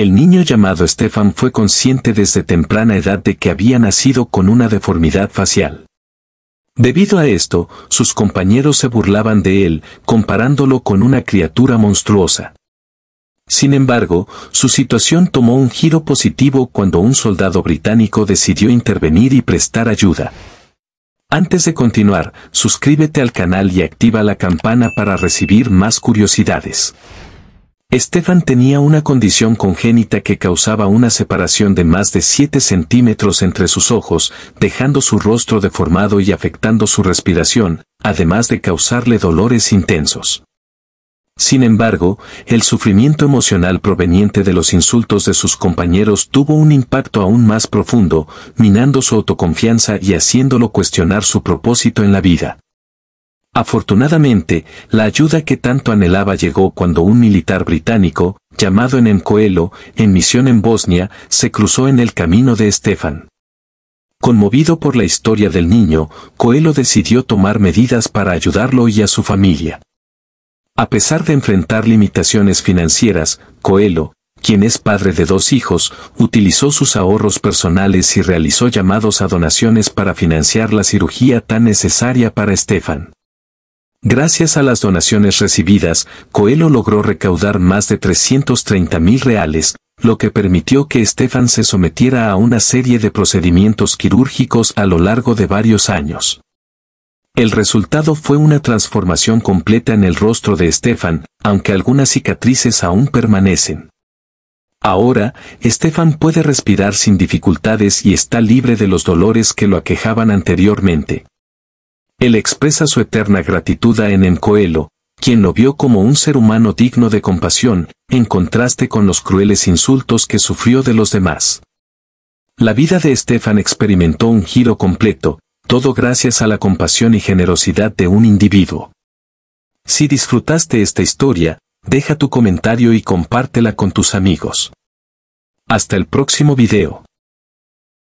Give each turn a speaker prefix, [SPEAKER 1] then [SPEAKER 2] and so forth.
[SPEAKER 1] El niño llamado Stefan fue consciente desde temprana edad de que había nacido con una deformidad facial. Debido a esto, sus compañeros se burlaban de él, comparándolo con una criatura monstruosa. Sin embargo, su situación tomó un giro positivo cuando un soldado británico decidió intervenir y prestar ayuda. Antes de continuar, suscríbete al canal y activa la campana para recibir más curiosidades. Estefan tenía una condición congénita que causaba una separación de más de 7 centímetros entre sus ojos, dejando su rostro deformado y afectando su respiración, además de causarle dolores intensos. Sin embargo, el sufrimiento emocional proveniente de los insultos de sus compañeros tuvo un impacto aún más profundo, minando su autoconfianza y haciéndolo cuestionar su propósito en la vida. Afortunadamente, la ayuda que tanto anhelaba llegó cuando un militar británico, llamado en Coelho, en misión en Bosnia, se cruzó en el camino de Estefan. Conmovido por la historia del niño, Coelho decidió tomar medidas para ayudarlo y a su familia. A pesar de enfrentar limitaciones financieras, Coelho, quien es padre de dos hijos, utilizó sus ahorros personales y realizó llamados a donaciones para financiar la cirugía tan necesaria para Estefan. Gracias a las donaciones recibidas, Coelho logró recaudar más de 330 mil reales, lo que permitió que Estefan se sometiera a una serie de procedimientos quirúrgicos a lo largo de varios años. El resultado fue una transformación completa en el rostro de Estefan, aunque algunas cicatrices aún permanecen. Ahora, Estefan puede respirar sin dificultades y está libre de los dolores que lo aquejaban anteriormente. Él expresa su eterna gratitud a Encoelo, quien lo vio como un ser humano digno de compasión, en contraste con los crueles insultos que sufrió de los demás. La vida de Estefan experimentó un giro completo, todo gracias a la compasión y generosidad de un individuo. Si disfrutaste esta historia, deja tu comentario y compártela con tus amigos. Hasta el próximo video.